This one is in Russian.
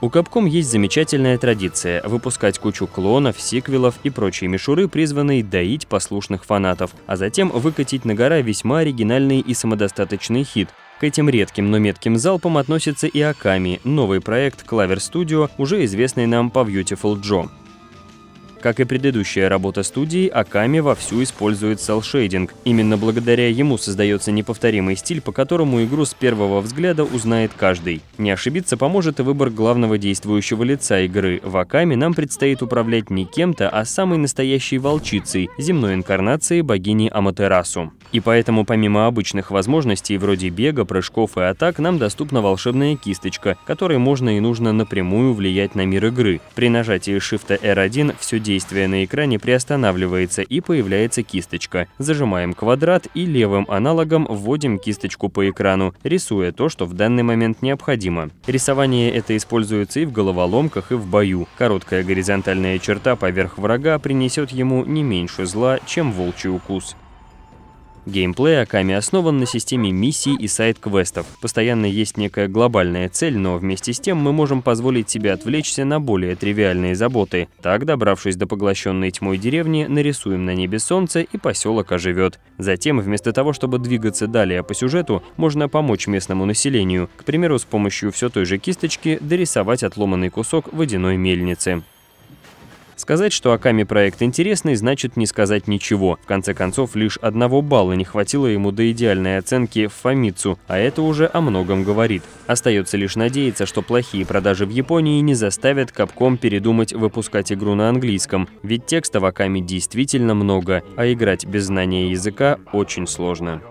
У Capcom есть замечательная традиция – выпускать кучу клонов, сиквелов и прочие мишуры, призванные доить послушных фанатов, а затем выкатить на гора весьма оригинальный и самодостаточный хит, к этим редким, но метким залпам относится и Аками, новый проект Clover Studio, уже известный нам по Beautiful Joe. Как и предыдущая работа студии, Аками вовсю использует селшейдинг. Именно благодаря ему создается неповторимый стиль, по которому игру с первого взгляда узнает каждый. Не ошибиться поможет и выбор главного действующего лица игры. В Аками нам предстоит управлять не кем-то, а самой настоящей волчицей, земной инкарнацией богини Аматерасу. И поэтому помимо обычных возможностей вроде бега, прыжков и атак, нам доступна волшебная кисточка, которой можно и нужно напрямую влиять на мир игры. При нажатии Shift R1 все действие на экране приостанавливается и появляется кисточка. Зажимаем квадрат и левым аналогом вводим кисточку по экрану, рисуя то, что в данный момент необходимо. Рисование это используется и в головоломках, и в бою. Короткая горизонтальная черта поверх врага принесет ему не меньше зла, чем волчий укус. Геймплей Аками основан на системе миссий и сайт-квестов. Постоянно есть некая глобальная цель, но вместе с тем мы можем позволить себе отвлечься на более тривиальные заботы. Так, добравшись до поглощенной тьмой деревни, нарисуем на небе солнце и поселок оживет. Затем, вместо того, чтобы двигаться далее по сюжету, можно помочь местному населению, к примеру, с помощью все той же кисточки дорисовать отломанный кусок водяной мельницы. Сказать, что Аками проект интересный, значит не сказать ничего. В конце концов, лишь одного балла не хватило ему до идеальной оценки в Фамицу, а это уже о многом говорит. Остается лишь надеяться, что плохие продажи в Японии не заставят Капком передумать выпускать игру на английском, ведь текста в Аками действительно много, а играть без знания языка очень сложно.